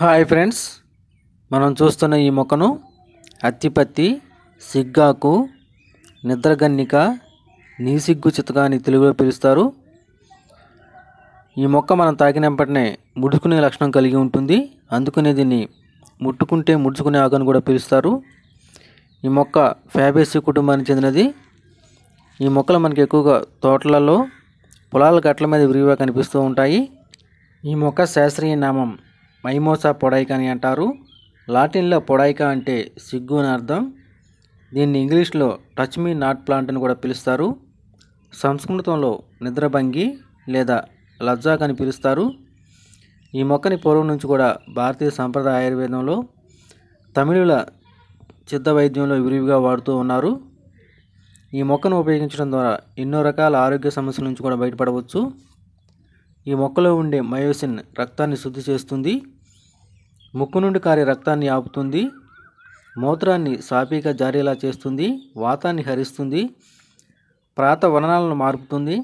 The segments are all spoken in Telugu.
హాయ్ ఫ్రెండ్స్ మనం చూస్తున్న ఈ మొక్కను అత్తిపత్తి సిగ్గాకు నిద్రగన్నిక నీసిగ్గు చితక అని తెలుగులో పిలుస్తారు ఈ మొక్క మనం తాకినప్పటినే ముడుచుకునే లక్షణం కలిగి ఉంటుంది అందుకనే దీన్ని ముట్టుకుంటే ముడుచుకునే ఆకును కూడా పిలుస్తారు ఈ మొక్క ఫ్యాబేసి కుటుంబానికి చెందినది ఈ మొక్కలు మనకి ఎక్కువగా తోటలలో పొలాల గట్ల మీద విరివిగా కనిపిస్తూ ఉంటాయి ఈ మొక్క శాస్త్రీయ నామం మైమోసా పొడైక అని అంటారు లాటిన్లో పొడైక అంటే సిగ్గు అని అర్థం దీన్ని ఇంగ్లీష్లో టచ్ మీ నాట్ ప్లాంట్ అని కూడా పిలుస్తారు సంస్కృతంలో నిద్రభంగి లేదా లజ్జాక్ అని పిలుస్తారు ఈ మొక్కని పూర్వం నుంచి కూడా భారతీయ సంప్రదాయ ఆయుర్వేదంలో తమిళుల చిత్త వైద్యంలో విరివిగా వాడుతూ ఉన్నారు ఈ మొక్కను ఉపయోగించడం ద్వారా ఎన్నో రకాల ఆరోగ్య సమస్యల నుంచి కూడా బయటపడవచ్చు ఈ మొక్కలో ఉండే మయోసిన్ రక్తాన్ని శుద్ధి చేస్తుంది ముక్కు నుండి కారే రక్తాన్ని ఆపుతుంది మూత్రాన్ని సాపీగా జారేలా చేస్తుంది వాతాన్ని హరిస్తుంది ప్రాత వననాలను మార్పుతుంది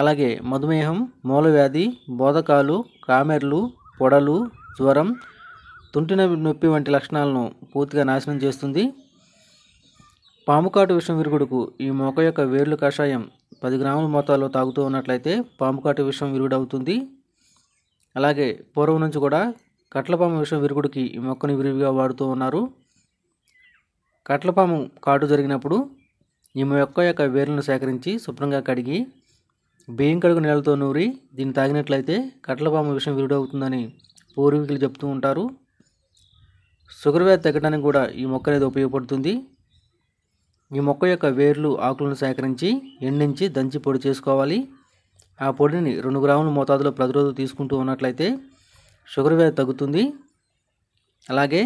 అలాగే మధుమేహం మూలవ్యాధి బోధకాలు కామెర్లు పొడలు జ్వరం తుంటిన నొప్పి వంటి లక్షణాలను పూర్తిగా నాశనం చేస్తుంది పాముకాటు విషం విరుగుడుకు ఈ మొక్క యొక్క వేర్లు కషాయం పది గ్రాముల మోతాల్లో తాగుతూ ఉన్నట్లయితే పాముకాటు విషం విరుగుడవుతుంది అలాగే పూర్వం నుంచి కూడా కట్లపాము విష విరుగుడికి మొక్కను మొక్కని విరివిగా వాడుతూ ఉన్నారు కట్లపాము కాటు జరిగినప్పుడు ఈ మొక్క యొక్క వేర్లను సేకరించి శుభ్రంగా కడిగి బియ్యం కడుగు నీళ్ళతో నూరి దీన్ని తాగినట్లయితే కట్లపాము విషం విరుడవుతుందని పూర్వీకులు చెప్తూ ఉంటారు షుగర్ వ్యాధి తగ్గడానికి కూడా ఈ మొక్క అనేది ఉపయోగపడుతుంది ఈ మొక్క యొక్క వేర్లు ఆకులను సేకరించి ఎండించి దంచి పొడి చేసుకోవాలి ఆ పొడిని రెండు గ్రాములు మోతాదులో ప్రతిరోజు తీసుకుంటూ ఉన్నట్లయితే షుగర్ వ్యాధి తగ్గుతుంది అలాగే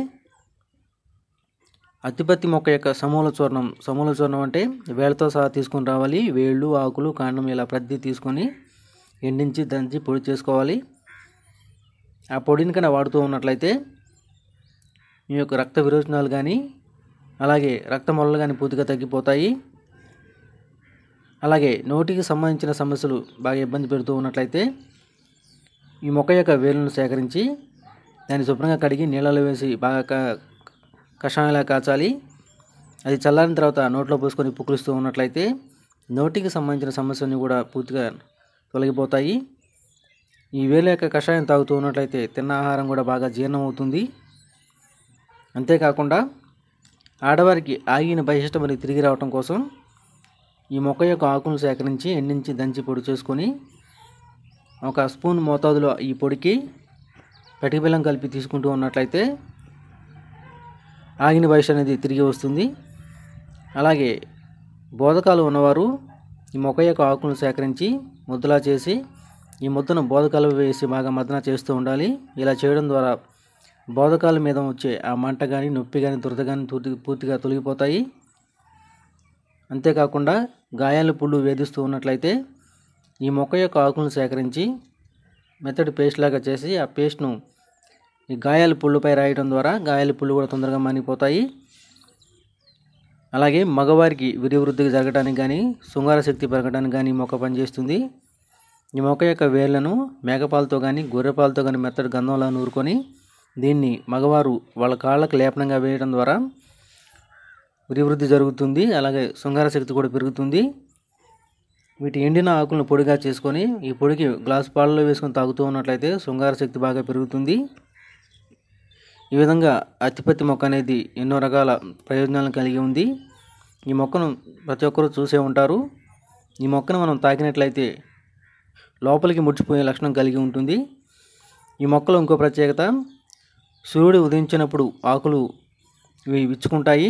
అత్తిపత్తి మొక్క యొక్క సమూల చూర్ణం సమూల చూర్ణం అంటే వేళ్ళతో సహా తీసుకొని రావాలి వేళ్ళు ఆకులు కాండం ఇలా ప్రతి తీసుకొని ఎండించి దంచి పొడి చేసుకోవాలి ఆ పొడిని కన్నా వాడుతూ ఉన్నట్లయితే మీ యొక్క రక్త విరోచనాలు కానీ అలాగే రక్త మొలలు కానీ పూర్తిగా తగ్గిపోతాయి అలాగే నోటికి సంబంధించిన సమస్యలు బాగా ఇబ్బంది పెడుతూ ఉన్నట్లయితే ఈ మొక్క యొక్క వేలును సేకరించి దాన్ని శుభ్రంగా కడిగి నీళ్ళలో వేసి బాగా కషాయంలా కాచాలి అది చల్లారిన తర్వాత నోట్లో పోసుకొని పుక్కులుస్తూ ఉన్నట్లయితే నోటికి సంబంధించిన సమస్యలన్నీ కూడా పూర్తిగా తొలగిపోతాయి ఈ వేల యొక్క కషాయం తాగుతూ ఉన్నట్లయితే తిన్న ఆహారం కూడా బాగా జీర్ణం అవుతుంది అంతేకాకుండా ఆడవారికి ఆగిన బహిష్టం మరి తిరిగి రావటం కోసం ఈ మొక్క యొక్క ఆకులను సేకరించి ఎండించి దంచి పొడి చేసుకొని ఒక స్పూన్ మోతాదులో ఈ పొడికి పెట్టిబెల్లం బెల్లం కలిపి తీసుకుంటూ ఉన్నట్లయితే ఆగిన వయసు అనేది తిరిగి వస్తుంది అలాగే బోధకాలు ఉన్నవారు ఈ మొక్క యొక్క ఆకులను సేకరించి ముద్దలా చేసి ఈ ముద్దను బోధకాలు వేసి బాగా మద్దన చేస్తూ ఉండాలి ఇలా చేయడం ద్వారా బోధకాల మీద వచ్చే ఆ మంట కానీ నొప్పి కానీ దురద కానీ పూర్తి పూర్తిగా తొలగిపోతాయి అంతేకాకుండా గాయాల పుళ్ళు వేధిస్తూ ఉన్నట్లయితే ఈ మొక్క యొక్క ఆకులను సేకరించి మెత్తడి పేస్ట్ లాగా చేసి ఆ పేస్ట్ను ఈ గాయాల పుళ్ళుపై రాయడం ద్వారా గాయాల పుళ్ళు కూడా తొందరగా మానిపోతాయి అలాగే మగవారికి విరివృద్ధికి జరగడానికి కానీ శృంగార శక్తి పెరగడానికి కానీ మొక్క పనిచేస్తుంది ఈ మొక్క యొక్క వేర్లను మేకపాలతో కానీ గొర్రెపాలతో కానీ మెత్తడి గంధంలా నూరుకొని దీన్ని మగవారు వాళ్ళ కాళ్ళకు లేపనంగా వేయడం ద్వారా విరివృద్ధి జరుగుతుంది అలాగే శృంగార శక్తి కూడా పెరుగుతుంది వీటి ఎండిన ఆకులను పొడిగా చేసుకొని ఈ పొడికి గ్లాస్ పాలలో వేసుకొని తాగుతూ ఉన్నట్లయితే శృంగార శక్తి బాగా పెరుగుతుంది ఈ విధంగా అత్తిపత్తి మొక్క అనేది ఎన్నో రకాల ప్రయోజనాలను కలిగి ఉంది ఈ మొక్కను ప్రతి ఒక్కరూ చూసే ఉంటారు ఈ మొక్కను మనం తాకినట్లయితే లోపలికి ముడిచిపోయే లక్షణం కలిగి ఉంటుంది ఈ మొక్కలో ఇంకో ప్రత్యేకత సూర్యుడు ఉదయించినప్పుడు ఆకులు ఇవి విచ్చుకుంటాయి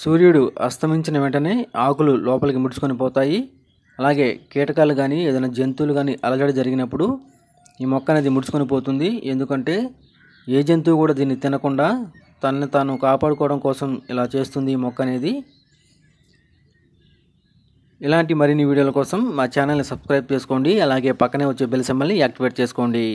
సూర్యుడు అస్తమించిన వెంటనే ఆకులు లోపలికి ముడుచుకొని పోతాయి అలాగే కీటకాలు కానీ ఏదైనా జంతువులు కానీ అలజడి జరిగినప్పుడు ఈ మొక్క అనేది ముడుచుకొని పోతుంది ఎందుకంటే ఏ జంతువు కూడా దీన్ని తినకుండా తనని తాను కాపాడుకోవడం కోసం ఇలా చేస్తుంది ఈ మొక్క అనేది ఇలాంటి మరిన్ని వీడియోల కోసం మా ఛానల్ని సబ్స్క్రైబ్ చేసుకోండి అలాగే పక్కనే వచ్చే బెల్ సెంబల్ని యాక్టివేట్ చేసుకోండి